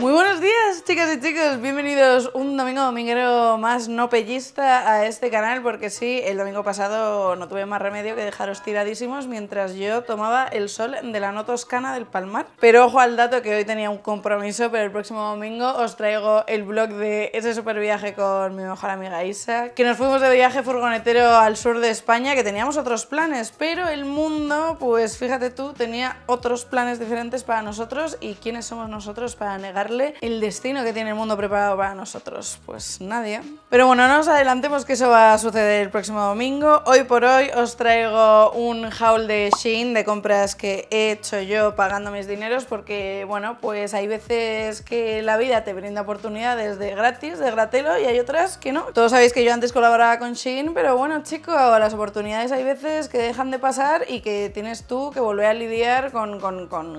Muy buenos días, chicas y chicos. Bienvenidos un domingo dominguero más no pellista a este canal, porque sí, el domingo pasado no tuve más remedio que dejaros tiradísimos mientras yo tomaba el sol de la no toscana del Palmar. Pero ojo al dato que hoy tenía un compromiso, pero el próximo domingo os traigo el vlog de ese super viaje con mi mejor amiga Isa, que nos fuimos de viaje furgonetero al sur de España, que teníamos otros planes, pero el mundo, pues fíjate tú, tenía otros planes diferentes para nosotros y quiénes somos nosotros para negar el destino que tiene el mundo preparado para nosotros. Pues nadie. Pero bueno, no nos adelantemos que eso va a suceder el próximo domingo. Hoy por hoy os traigo un haul de Shein de compras que he hecho yo pagando mis dineros porque, bueno, pues hay veces que la vida te brinda oportunidades de gratis, de gratelo y hay otras que no. Todos sabéis que yo antes colaboraba con Shein, pero bueno, chicos, las oportunidades hay veces que dejan de pasar y que tienes tú que volver a lidiar con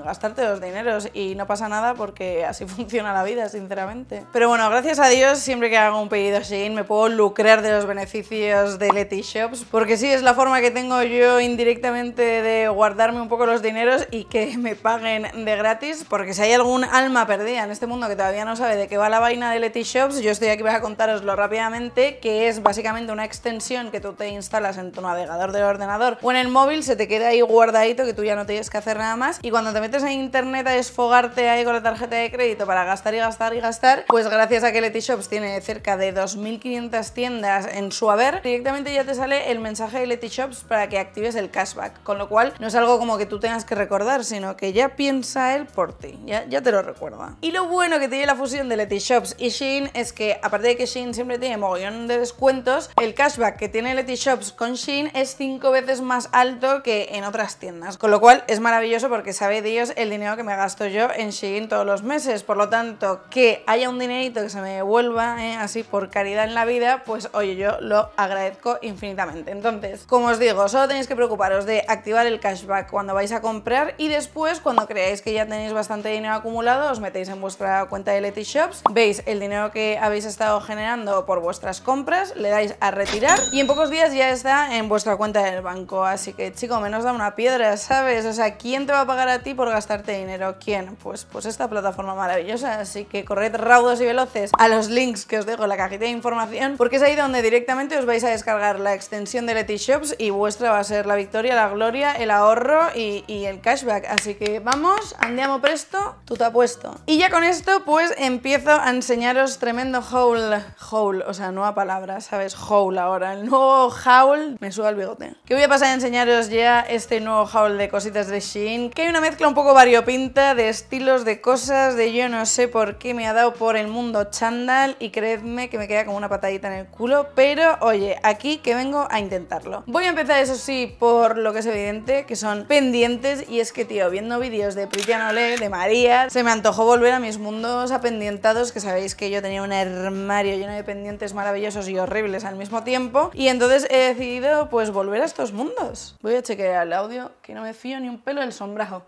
gastarte los dineros y no pasa nada porque así funciona la vida, sinceramente. Pero bueno, gracias a Dios, siempre que hago un pedido así, me puedo lucrar de los beneficios de Leti Shops, porque sí, es la forma que tengo yo indirectamente de guardarme un poco los dineros y que me paguen de gratis, porque si hay algún alma perdida en este mundo que todavía no sabe de qué va la vaina de Leti Shops, yo estoy aquí para contaroslo rápidamente, que es básicamente una extensión que tú te instalas en tu navegador del ordenador o en el móvil, se te queda ahí guardadito que tú ya no tienes que hacer nada más, y cuando te metes a internet a desfogarte ahí con la tarjeta de crédito, para gastar y gastar y gastar, pues gracias a que Leti Shops tiene cerca de 2.500 tiendas en su haber, directamente ya te sale el mensaje de Leti Shops para que actives el cashback, con lo cual no es algo como que tú tengas que recordar, sino que ya piensa él por ti, ya, te lo recuerda. Y lo bueno que tiene la fusión de Leti Shops y Shein es que, aparte de que Shein siempre tiene mogollón de descuentos, el cashback que tiene Leti Shops con Shein es 5 veces más alto que en otras tiendas, con lo cual es maravilloso porque sabe Dios el dinero que me gasto yo en Shein todos los meses, por lo tanto, que haya un dinerito que se me devuelva eh, así por caridad en la vida, pues oye, yo lo agradezco infinitamente. Entonces, como os digo, solo tenéis que preocuparos de activar el cashback cuando vais a comprar y después, cuando creáis que ya tenéis bastante dinero acumulado, os metéis en vuestra cuenta de Leti Shops, veis el dinero que habéis estado generando por vuestras compras, le dais a retirar y en pocos días ya está en vuestra cuenta del banco. Así que, chico, menos da una piedra, ¿sabes? O sea, ¿quién te va a pagar a ti por gastarte dinero? ¿Quién? Pues, pues esta plataforma maravillosa así que corred raudos y veloces a los links que os dejo en la cajita de información, porque es ahí donde directamente os vais a descargar la extensión de Leti Shops y vuestra va a ser la victoria, la gloria, el ahorro y, el cashback. Así que vamos, andiamo presto, tú te apuesto. Y ya con esto, pues empiezo a enseñaros tremendo haul, haul, o sea, nueva palabra, ¿sabes? Haul ahora, el nuevo haul, me suba el bigote. Que voy a pasar a enseñaros ya este nuevo haul de cositas de Shein, que hay una mezcla un poco variopinta de estilos, de cosas, de yo no sé por qué me ha dado por el mundo chandal y creedme que me queda como una patadita en el culo, pero oye, aquí que vengo a intentarlo. Voy a empezar eso sí por lo que es evidente, que son pendientes y es que tío, viendo vídeos de Pritian de María, se me antojó volver a mis mundos apendientados, que sabéis que yo tenía un armario lleno de pendientes maravillosos y horribles al mismo tiempo y entonces he decidido pues volver a estos mundos. Voy a chequear el audio, que no me fío ni un pelo del sombrajo.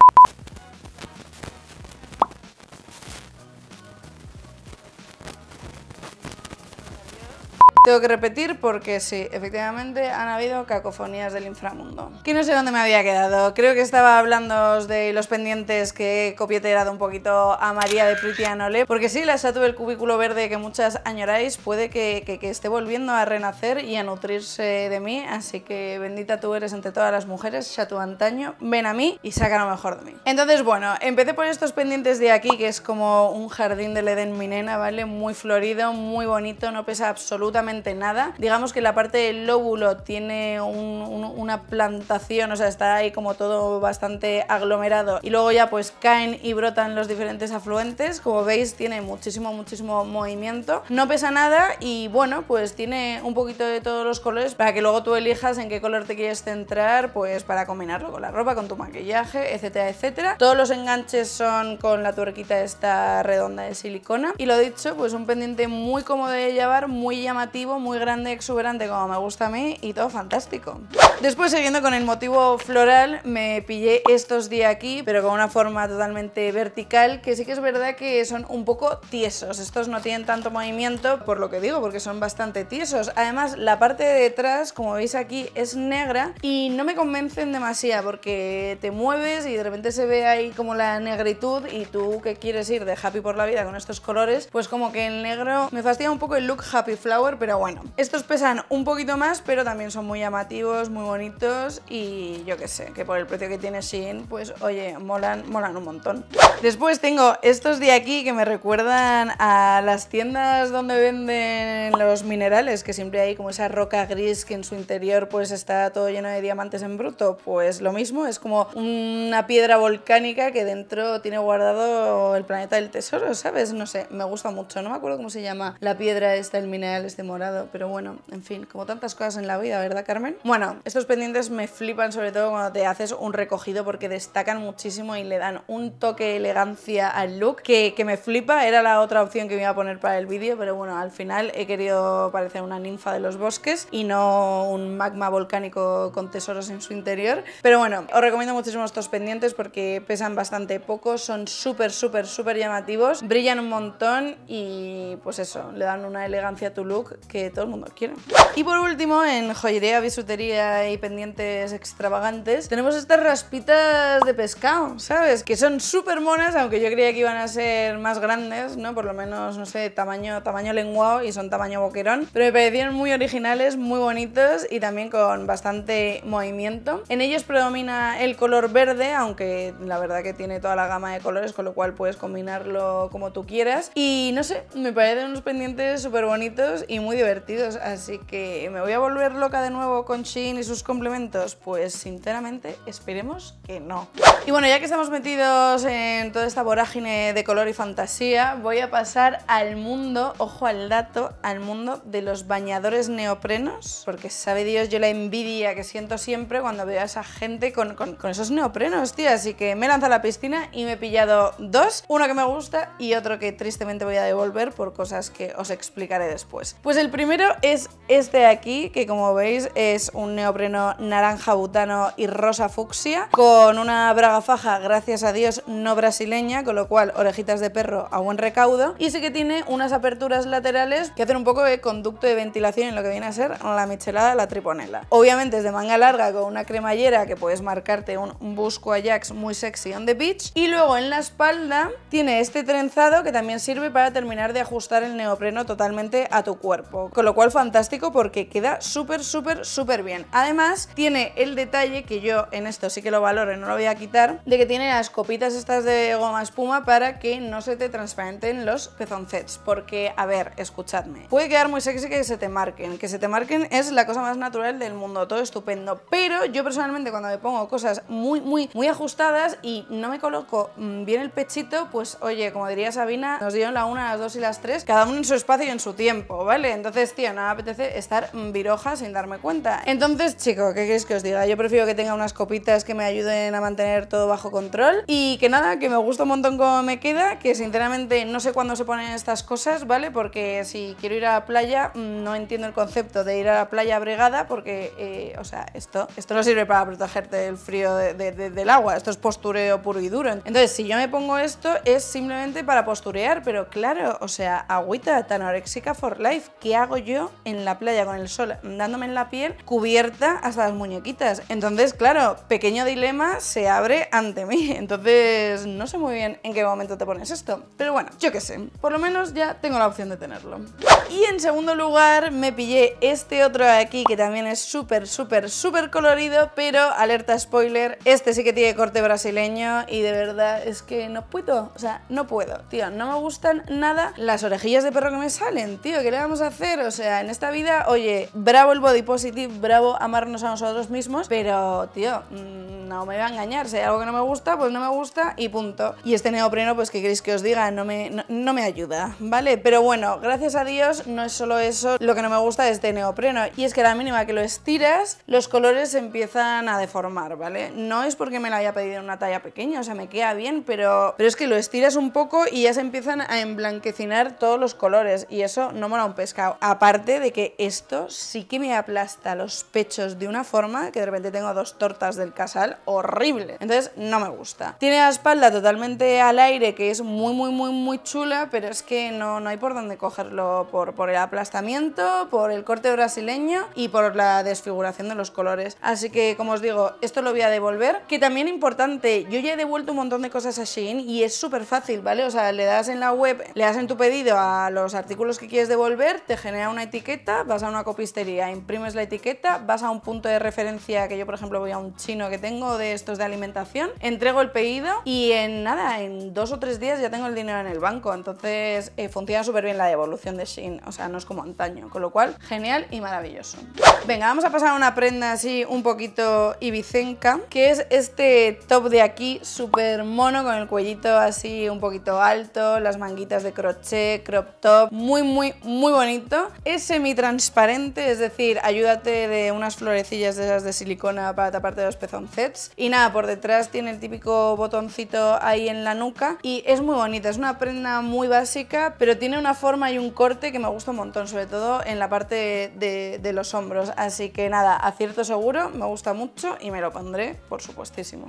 Tengo que repetir porque sí, efectivamente han habido cacofonías del inframundo. Que no sé dónde me había quedado. Creo que estaba hablando de los pendientes que he copieterado un poquito a María de Pritianole. Porque sí, la estatua del cubículo verde que muchas añoráis puede que, esté volviendo a renacer y a nutrirse de mí. Así que bendita tú eres entre todas las mujeres, ya antaño, ven a mí y saca lo mejor de mí. Entonces, bueno, empecé por estos pendientes de aquí, que es como un jardín del Edén Minena, ¿vale? Muy florido, muy bonito, no pesa absolutamente nada. Digamos que la parte del lóbulo tiene una plantación, o sea, está ahí como todo bastante aglomerado y luego ya pues caen y brotan los diferentes afluentes. Como veis tiene muchísimo, muchísimo movimiento. No pesa nada y bueno, pues tiene un poquito de todos los colores para que luego tú elijas en qué color te quieres centrar, pues para combinarlo con la ropa, con tu maquillaje, etcétera, etcétera. Todos los enganches son con la tuerquita esta redonda de silicona y lo dicho, pues un pendiente muy cómodo de llevar, muy llamativo muy grande, exuberante como me gusta a mí y todo fantástico. Después siguiendo con el motivo floral me pillé estos de aquí pero con una forma totalmente vertical que sí que es verdad que son un poco tiesos. Estos no tienen tanto movimiento por lo que digo porque son bastante tiesos. Además la parte de detrás como veis aquí es negra y no me convencen demasiado porque te mueves y de repente se ve ahí como la negritud y tú que quieres ir de happy por la vida con estos colores pues como que el negro me fastidia un poco el look happy flower pero bueno, estos pesan un poquito más, pero también son muy llamativos, muy bonitos y yo qué sé, que por el precio que tiene sin, pues oye, molan, molan un montón. Después tengo estos de aquí que me recuerdan a las tiendas donde venden los minerales, que siempre hay como esa roca gris que en su interior pues está todo lleno de diamantes en bruto. Pues lo mismo, es como una piedra volcánica que dentro tiene guardado el planeta del tesoro, ¿sabes? No sé, me gusta mucho, no me acuerdo cómo se llama la piedra esta, el mineral este morado pero bueno, en fin, como tantas cosas en la vida, ¿verdad, Carmen? Bueno, estos pendientes me flipan sobre todo cuando te haces un recogido porque destacan muchísimo y le dan un toque de elegancia al look que, que me flipa, era la otra opción que me iba a poner para el vídeo, pero bueno, al final he querido parecer una ninfa de los bosques y no un magma volcánico con tesoros en su interior, pero bueno, os recomiendo muchísimo estos pendientes porque pesan bastante poco, son súper, súper, súper llamativos, brillan un montón y pues eso, le dan una elegancia a tu look que todo el mundo quiere. Y por último, en joyería, bisutería y pendientes extravagantes, tenemos estas raspitas de pescado, ¿sabes? Que son súper monas, aunque yo creía que iban a ser más grandes, ¿no? Por lo menos, no sé, tamaño, tamaño lenguado y son tamaño boquerón. Pero me parecieron muy originales, muy bonitos y también con bastante movimiento. En ellos predomina el color verde, aunque la verdad que tiene toda la gama de colores, con lo cual puedes combinarlo como tú quieras. Y no sé, me parecen unos pendientes súper bonitos y muy divertidos, así que me voy a volver loca de nuevo con Chin y sus complementos. Pues sinceramente, esperemos que no. Y bueno, ya que estamos metidos en toda esta vorágine de color y fantasía, voy a pasar al mundo, ojo al dato, al mundo de los bañadores neoprenos, porque sabe Dios yo la envidia que siento siempre cuando veo a esa gente con, esos neoprenos, tío. Así que me he lanzado a la piscina y me he pillado dos, uno que me gusta y otro que tristemente voy a devolver por cosas que os explicaré después. Pues el primero es este de aquí, que como veis es un neopreno naranja butano y rosa fucsia, con una braga faja, gracias a Dios, no brasileña, con lo cual orejitas de perro a buen recaudo. Y sí que tiene unas aperturas laterales que hacen un poco de conducto de ventilación en lo que viene a ser la michelada, la triponela. Obviamente es de manga larga con una cremallera que puedes marcarte un busco Ajax muy sexy on the beach. Y luego en la espalda tiene este trenzado que también sirve para terminar de ajustar el neopreno totalmente a tu cuerpo con lo cual fantástico porque queda súper, súper, súper bien. Además, tiene el detalle que yo en esto sí que lo valoro, no lo voy a quitar, de que tiene las copitas estas de goma espuma para que no se te transparenten los pezoncets, porque, a ver, escuchadme, puede quedar muy sexy que se te marquen, que se te marquen es la cosa más natural del mundo, todo estupendo, pero yo personalmente cuando me pongo cosas muy, muy, muy ajustadas y no me coloco mm, bien el pechito, pues oye, como diría Sabina, nos dieron la una, las dos y las tres, cada uno en su espacio y en su tiempo, ¿vale? Entonces, tío, no me apetece estar viroja sin darme cuenta. Entonces, chico, ¿qué queréis que os diga? Yo prefiero que tenga unas copitas que me ayuden a mantener todo bajo control y que nada, que me gusta un montón cómo me queda, que sinceramente no sé cuándo se ponen estas cosas, ¿vale? Porque si quiero ir a la playa, mm, no entiendo el concepto de ir a la playa abrigada porque, eh, o sea, esto, esto no sirve para protegerte del frío del agua, esto es postureo puro y duro. Entonces, si yo me pongo esto es simplemente para posturear, pero claro, o sea, agüita tan for life, hago yo en la playa con el sol dándome en la piel, cubierta hasta las muñequitas. Entonces, claro, pequeño dilema se abre ante mí. Entonces, no sé muy bien en qué momento te pones esto. Pero bueno, yo qué sé. Por lo menos ya tengo la opción de tenerlo. Y en segundo lugar, me pillé este otro de aquí que también es súper, súper, súper colorido, pero alerta spoiler, este sí que tiene corte brasileño y de verdad es que no puedo, o sea, no puedo, tío, no me gustan nada las orejillas de perro que me salen, tío, ¿qué le vamos a hacer? O sea, en esta vida, oye, bravo el body positive, bravo amarnos a nosotros mismos, pero, tío, mm, no me va a engañar. Si hay algo que no me gusta, pues no me gusta y punto. Y este neopreno, pues, ¿qué queréis que os diga? No me, no, me ayuda, ¿vale? Pero bueno, gracias a Dios, no es solo eso lo que no me gusta de este neopreno. Y es que a la mínima que lo estiras, los colores se empiezan a deformar, ¿vale? No es porque me lo haya pedido en una talla pequeña, o sea, me queda bien, pero, pero es que lo estiras un poco y ya se empiezan a emblanquecinar todos los colores y eso no mola un pescado aparte de que esto sí que me aplasta los pechos de una forma que de repente tengo dos tortas del casal horrible. Entonces no me gusta. Tiene la espalda totalmente al aire, que es muy, muy, muy, muy chula, pero es que no, no hay por dónde cogerlo por, por el aplastamiento, por el corte brasileño y por la desfiguración de los colores. Así que, como os digo, esto lo voy a devolver. Que también importante, yo ya he devuelto un montón de cosas a Shein y es súper fácil, ¿vale? O sea, le das en la web, le das en tu pedido a los artículos que quieres devolver, te genera una etiqueta, vas a una copistería, imprimes la etiqueta, vas a un punto de referencia que yo, por ejemplo, voy a un chino que tengo de estos de alimentación, entrego el pedido y en nada, en dos o tres días ya tengo el dinero en el banco. Entonces eh, funciona súper bien la devolución de Shein, o sea, no es como antaño, con lo cual genial y maravilloso. Venga, vamos a pasar a una prenda así un poquito ibicenca, que es este top de aquí, súper mono, con el cuellito así un poquito alto, las manguitas de crochet, crop top, muy, muy, muy bonito es semitransparente, es decir, ayúdate de unas florecillas de esas de silicona para taparte los pezoncets. Y nada, por detrás tiene el típico botoncito ahí en la nuca y es muy bonita, es una prenda muy básica, pero tiene una forma y un corte que me gusta un montón, sobre todo en la parte de, los hombros. Así que nada, acierto seguro, me gusta mucho y me lo pondré, por supuestísimo.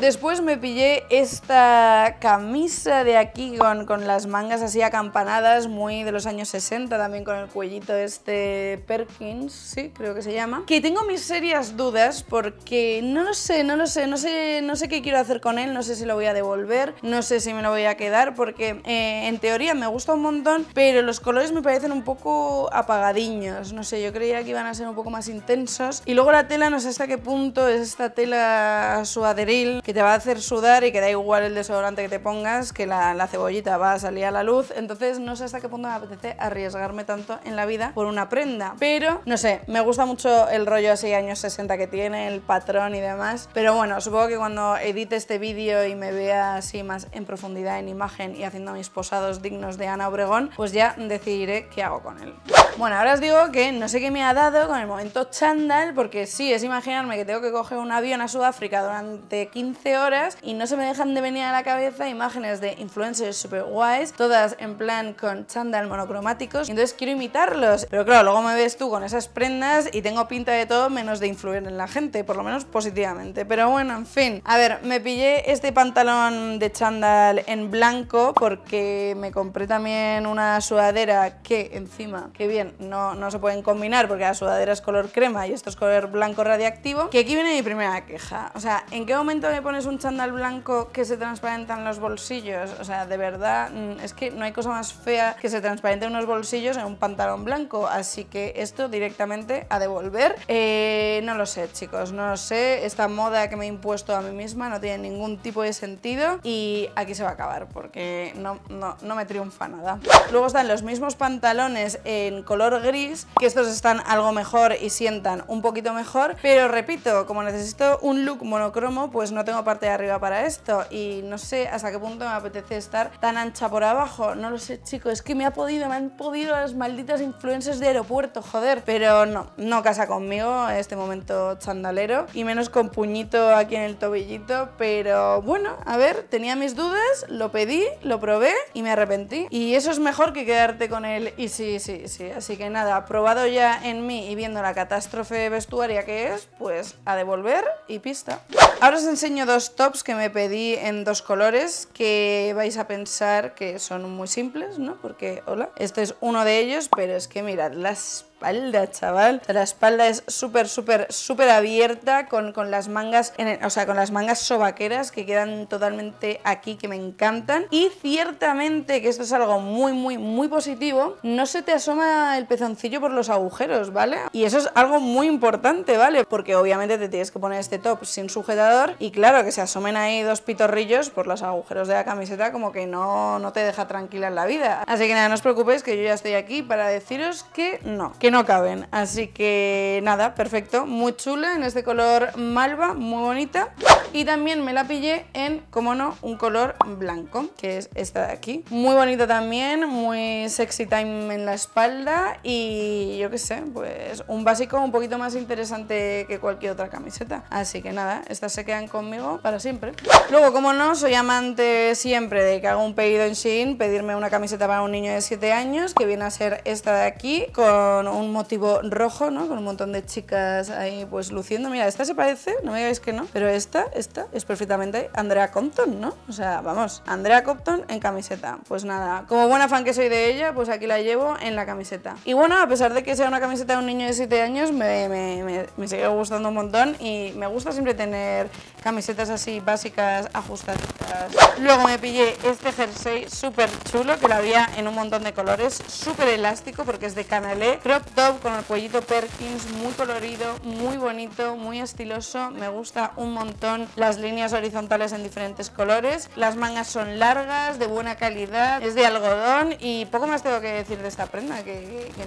Después me pillé esta camisa de aquí con, con las mangas así acampanadas, muy de los años 60, también con el cuellito este Perkins, sí, creo que se llama. Que tengo mis serias dudas porque no lo sé, no lo sé, no sé, no sé qué quiero hacer con él, no sé si lo voy a devolver, no sé si me lo voy a quedar porque eh, en teoría me gusta un montón, pero los colores me parecen un poco apagadiños, no sé, yo creía que iban a ser un poco más intensos. Y luego la tela, no sé hasta qué punto es esta tela suaderil que te va a hacer sudar y que da igual el desodorante que te pongas, que la, la cebollita va a salir a la luz, entonces no sé hasta qué punto me apetece arriesgarme tanto en la vida por una prenda. Pero, no sé, me gusta mucho el rollo así años 60 que tiene, el patrón y demás. Pero bueno, supongo que cuando edite este vídeo y me vea así más en profundidad en imagen y haciendo mis posados dignos de Ana Obregón, pues ya decidiré qué hago con él. Bueno, ahora os digo que no sé qué me ha dado con el momento chándal, porque sí, es imaginarme que tengo que coger un avión a Sudáfrica durante 15 horas y no se me dejan de venir a la cabeza imágenes de influencers super guays, todas en plan con chándal monocromáticos, y entonces quiero imitarlos. Pero claro, luego me ves tú con esas prendas y tengo pinta de todo menos de influir en la gente, por lo menos positivamente. Pero bueno, en fin. A ver, me pillé este pantalón de chándal en blanco porque me compré también una sudadera que encima, que bien, no, se pueden combinar porque la sudadera es color crema y esto es color blanco radiactivo, que aquí viene mi primera queja. O sea, ¿en qué momento me pones un chandal blanco que se transparentan los bolsillos? O sea, de verdad, mm, es que no hay cosa más fea que se transparenten unos bolsillos en un pantalón blanco, así que esto directamente a devolver. Eh, no lo sé, chicos, no lo sé. Esta moda que me he impuesto a mí misma no tiene ningún tipo de sentido y aquí se va a acabar porque no, no, no me triunfa nada. Luego están los mismos pantalones en color color gris, que estos están algo mejor y sientan un poquito mejor, pero repito, como necesito un look monocromo, pues no tengo parte de arriba para esto y no sé hasta qué punto me apetece estar tan ancha por abajo, no lo sé chicos, es que me ha podido, me han podido las malditas influencers de aeropuerto, joder, pero no, no casa conmigo en este momento chandalero y menos con puñito aquí en el tobillito, pero bueno, a ver, tenía mis dudas, lo pedí, lo probé y me arrepentí y eso es mejor que quedarte con él, y sí, sí, sí, ¿eh? Así que nada, probado ya en mí y viendo la catástrofe vestuaria que es, pues a devolver y pista. Ahora os enseño dos tops que me pedí en dos colores que vais a pensar que son muy simples, ¿no? Porque, hola, este es uno de ellos, pero es que mirad las espalda, chaval. la espalda es súper, súper, súper abierta con, las mangas, o sea, con las mangas sobaqueras que quedan totalmente aquí, que me encantan. Y ciertamente, que esto es algo muy, muy, muy positivo, no se te asoma el pezoncillo por los agujeros, ¿vale? Y eso es algo muy importante, ¿vale? Porque obviamente te tienes que poner este top sin sujetador y claro, que se asomen ahí dos pitorrillos por los agujeros de la camiseta como que no, no te deja tranquila en la vida. Así que nada, no os preocupéis que yo ya estoy aquí para deciros que no, no caben. Así que nada, perfecto, muy chula, en este color malva, muy bonita. Y también me la pillé en, como no, un color blanco, que es esta de aquí. Muy bonita también, muy sexy time en la espalda y yo que sé, pues un básico un poquito más interesante que cualquier otra camiseta. Así que nada, estas se quedan conmigo para siempre. Luego, como no, soy amante siempre de que hago un pedido en Shein, pedirme una camiseta para un niño de 7 años, que viene a ser esta de aquí, con un motivo rojo, ¿no? Con un montón de chicas ahí pues luciendo. Mira, esta se parece, no me digáis que no, pero esta, esta es perfectamente Andrea Compton, ¿no? O sea, vamos, Andrea Compton en camiseta. Pues nada, como buena fan que soy de ella, pues aquí la llevo en la camiseta. Y bueno, a pesar de que sea una camiseta de un niño de 7 años, me, me, me, sigue gustando un montón y me gusta siempre tener camisetas así básicas, ajustadas. Luego me pillé este jersey súper chulo que lo había en un montón de colores, súper elástico porque es de Canalé, que top con el cuellito Perkins, muy colorido, muy bonito, muy estiloso, me gusta un montón las líneas horizontales en diferentes colores, las mangas son largas, de buena calidad, es de algodón y poco más tengo que decir de esta prenda, que,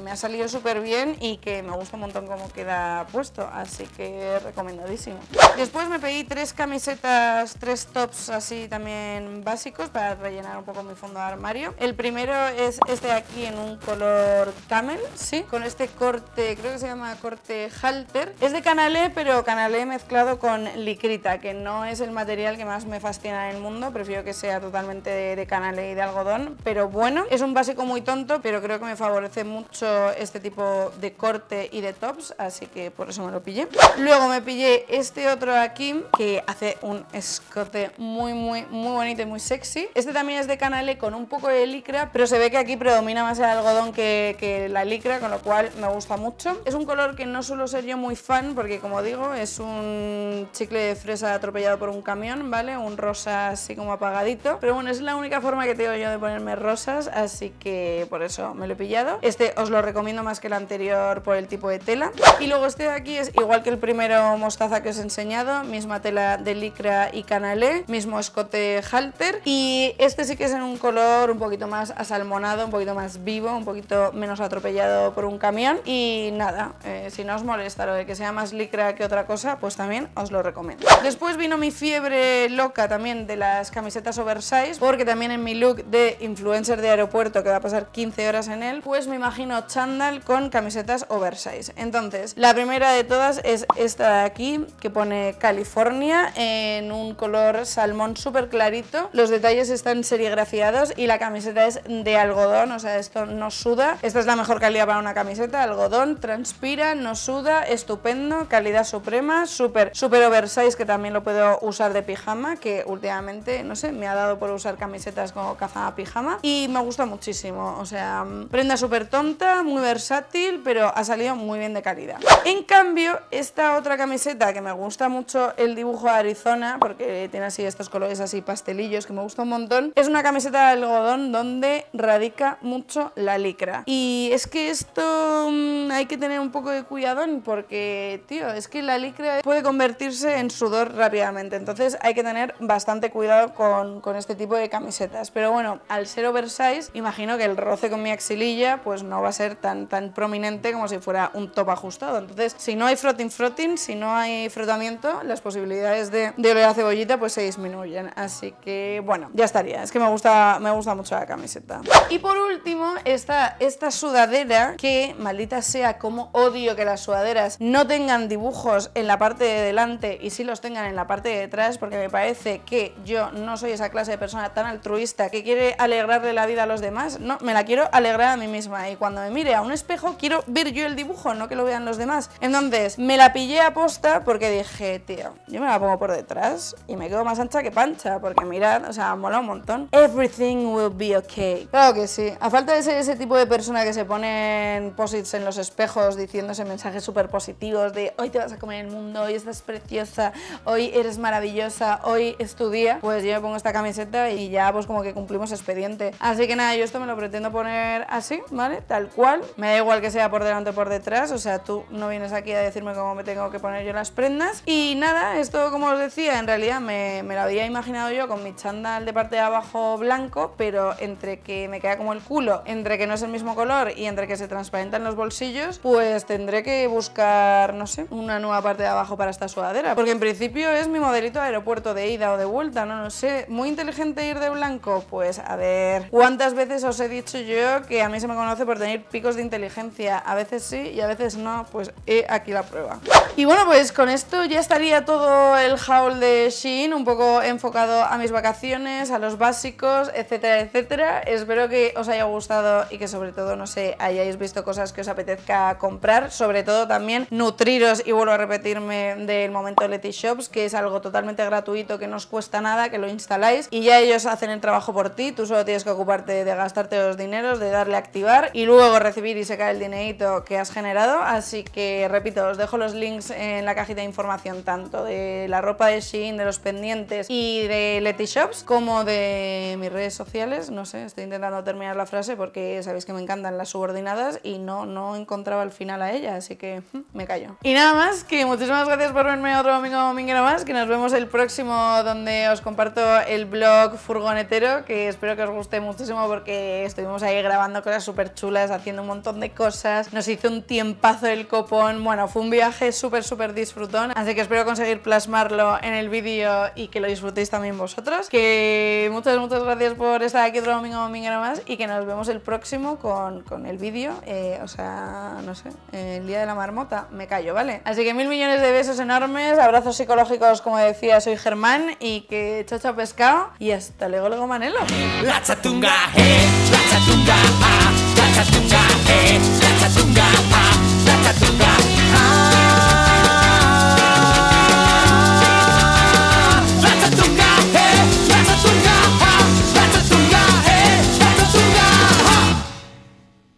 me ha salido súper bien y que me gusta un montón cómo queda puesto, así que recomendadísimo. Después me pedí tres camisetas, tres tops así también básicos para rellenar un poco mi fondo de armario. El primero es este de aquí en un color camel, sí, con este corte, creo que se llama corte halter. Es de Canalé, e, pero Canalé e mezclado con licrita, que no es el material que más me fascina en el mundo. Prefiero que sea totalmente de, de Canalé e y de algodón, pero bueno. Es un básico muy tonto, pero creo que me favorece mucho este tipo de corte y de tops, así que por eso me lo pillé. Luego me pillé este otro aquí, que hace un escote muy, muy, muy bonito y muy sexy. Este también es de Canalé con un poco de licra, pero se ve que aquí predomina más el algodón que la licra, con lo cual me gusta mucho. Es un color que no suelo ser yo muy fan porque, como digo, es un chicle de fresa atropellado por un camión, ¿vale? Un rosa así como apagadito. Pero bueno, es la única forma que tengo yo de ponerme rosas, así que por eso me lo he pillado. Este os lo recomiendo más que el anterior por el tipo de tela. Y luego este de aquí es igual que el primero mostaza que os he enseñado, misma tela de licra y canalé, mismo escote halter. Y este sí que es en un color un poquito más asalmonado, un poquito más vivo, un poquito menos atropellado por un camión y nada, eh, si no os molesta lo de que sea más licra que otra cosa, pues también os lo recomiendo. Después vino mi fiebre loca también de las camisetas oversize, porque también en mi look de influencer de aeropuerto, que va a pasar 15 horas en él, pues me imagino chándal con camisetas oversize. Entonces, la primera de todas es esta de aquí, que pone California en un color salmón súper clarito. Los detalles están serigrafiados y la camiseta es de algodón, o sea, esto no suda. Esta es la mejor calidad para una camiseta camiseta de algodón, transpira, no suda, estupendo, calidad suprema, súper super oversize que también lo puedo usar de pijama, que últimamente, no sé, me ha dado por usar camisetas como a pijama y me gusta muchísimo, o sea, prenda súper tonta, muy versátil, pero ha salido muy bien de calidad. En cambio, esta otra camiseta que me gusta mucho el dibujo de Arizona, porque tiene así estos colores así pastelillos que me gusta un montón, es una camiseta de algodón donde radica mucho la licra. Y es que esto Mm, hay que tener un poco de cuidado porque, tío, es que la licra puede convertirse en sudor rápidamente. Entonces hay que tener bastante cuidado con, este tipo de camisetas. Pero bueno, al ser oversize, imagino que el roce con mi axililla pues no va a ser tan, tan prominente como si fuera un top ajustado. Entonces, si no hay frotting frotting, si no hay frotamiento, las posibilidades de, de oler a cebollita pues se disminuyen. Así que, bueno, ya estaría. Es que me gusta, me gusta mucho la camiseta. Y por último, está esta sudadera que maldita sea, como odio que las sudaderas no tengan dibujos en la parte de delante y sí los tengan en la parte de detrás, porque me parece que yo no soy esa clase de persona tan altruista que quiere alegrarle la vida a los demás. No, me la quiero alegrar a mí misma. Y cuando me mire a un espejo, quiero ver yo el dibujo, no que lo vean los demás. Entonces, me la pillé a posta porque dije, tío, yo me la pongo por detrás y me quedo más ancha que pancha, porque mirad, o sea, mola un montón. Everything will be okay. Claro que sí. A falta de ser ese tipo de persona que se en en los espejos diciéndose mensajes súper positivos de hoy te vas a comer el mundo, hoy estás preciosa, hoy eres maravillosa, hoy es tu día, pues yo me pongo esta camiseta y ya pues como que cumplimos expediente. Así que nada, yo esto me lo pretendo poner así, ¿vale? Tal cual. Me da igual que sea por delante o por detrás, o sea, tú no vienes aquí a decirme cómo me tengo que poner yo las prendas. Y nada, esto como os decía, en realidad me, me lo había imaginado yo con mi chándal de parte de abajo blanco, pero entre que me queda como el culo, entre que no es el mismo color y entre que se transparente en los bolsillos, pues tendré que buscar, no sé, una nueva parte de abajo para esta sudadera. Porque en principio es mi modelito de aeropuerto de ida o de vuelta, no lo sé. ¿Muy inteligente ir de blanco? Pues a ver, ¿cuántas veces os he dicho yo que a mí se me conoce por tener picos de inteligencia? A veces sí y a veces no, pues he aquí la prueba. Y bueno, pues con esto ya estaría todo el haul de Shein, un poco enfocado a mis vacaciones, a los básicos, etcétera, etcétera. Espero que os haya gustado y que sobre todo, no sé, hayáis visto cosas que os apetezca comprar, sobre todo también nutriros y vuelvo a repetirme del momento Leti Shops, que es algo totalmente gratuito, que no os cuesta nada, que lo instaláis y ya ellos hacen el trabajo por ti, tú solo tienes que ocuparte de gastarte los dineros, de darle a activar y luego recibir y sacar el dinerito que has generado, así que repito, os dejo los links en la cajita de información tanto de la ropa de Shein, de los pendientes y de Leti Shops como de mis redes sociales, no sé, estoy intentando terminar la frase porque sabéis que me encantan las subordinadas y no, encontraba al final a ella, así que mm, me callo. Y nada más, que muchísimas gracias por verme otro domingo dominguero más, que nos vemos el próximo donde os comparto el blog furgonetero, que espero que os guste muchísimo porque estuvimos ahí grabando cosas súper chulas, haciendo un montón de cosas, nos hizo un tiempazo el copón, bueno, fue un viaje súper súper disfrutón, así que espero conseguir plasmarlo en el vídeo y que lo disfrutéis también vosotros, que muchas muchas gracias por estar aquí otro domingo domingo más y que nos vemos el próximo con, con el vídeo. Eh, o sea, no sé, el día de la marmota, me callo, ¿vale? Así que mil millones de besos enormes, abrazos psicológicos, como decía, soy Germán y que chocho pescado y hasta luego, luego Manelo. La